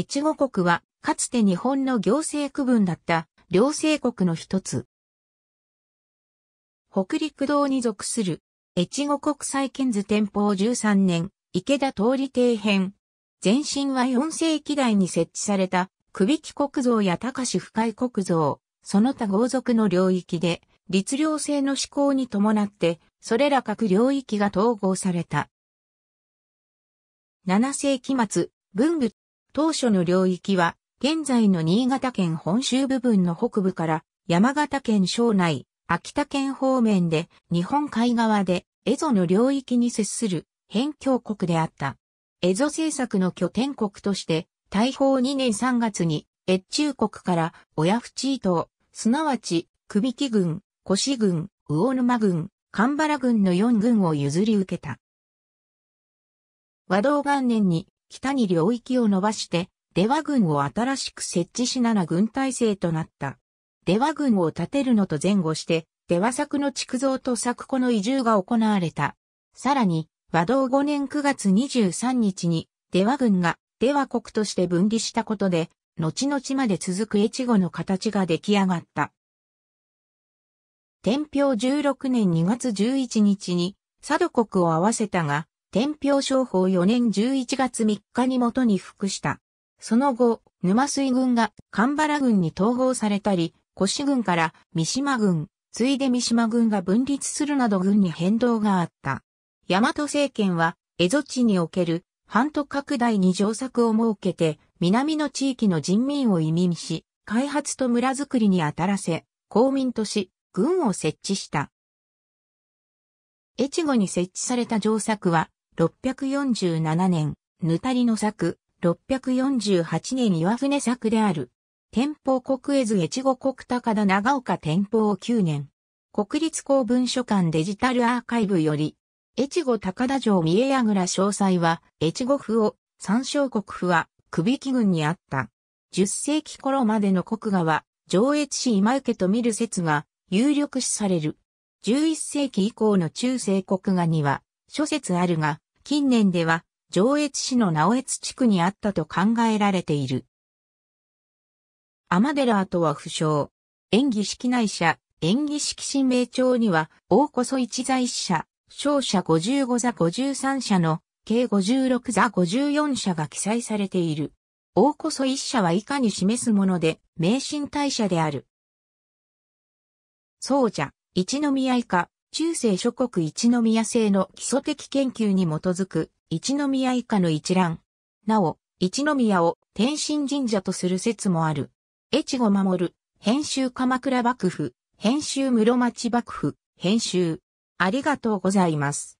越後国は、かつて日本の行政区分だった、両政国の一つ。北陸道に属する、越後国際建図天保13年、池田通り邸編。前身は4世紀代に設置された、久引国造や高志深井国造、その他豪族の領域で、律令制の施行に伴って、それら各領域が統合された。7世紀末、文武当初の領域は、現在の新潟県本州部分の北部から、山形県省内、秋田県方面で、日本海側で、蝦夷の領域に接する、辺境国であった。蝦夷政策の拠点国として、大砲2年3月に、越中国から親淵伊島、すなわち、首木郡、越郡、魚沼郡、神原郡の4郡を譲り受けた。和道元年に北に領域を伸ばして、出羽軍を新しく設置しら軍体制となった。出羽軍を建てるのと前後して、出羽作の築造と作庫の移住が行われた。さらに、和道5年9月23日に、出羽軍が出羽国として分離したことで、後々まで続く越後の形が出来上がった。天平16年2月11日に、佐渡国を合わせたが、天平商法4年11月3日に元に服した。その後、沼水軍が神原軍に統合されたり、腰軍から三島軍、ついで三島軍が分立するなど軍に変動があった。大和政権は、蝦夷地における半島拡大に上策を設けて、南の地域の人民を移民し、開発と村づくりに当たらせ、公民とし、軍を設置した。越後に設置された上策は、647年、ぬたりの作、648年岩船作である。天保国絵図越後国高田長岡天保9年。国立公文書館デジタルアーカイブより、越後高田城三重櫓詳細は、越後府を、三小国府は、首引郡にあった。10世紀頃までの国画は、上越市今受けと見る説が、有力視される。11世紀以降の中世国画には、諸説あるが、近年では上越市の直越地区にあったと考えられている。アマラーとは不詳。演技式内社、演技式神明帳には、大こそ一在社、勝者55座53社の、計56座54社が記載されている。大こそ一社は以下に示すもので、名神大社である。宗者、一宮以下、中世諸国一宮制の基礎的研究に基づく一宮以下の一覧。なお、一宮を天神神社とする説もある。越後守、編集鎌倉幕府、編集室町幕府、編集。ありがとうございます。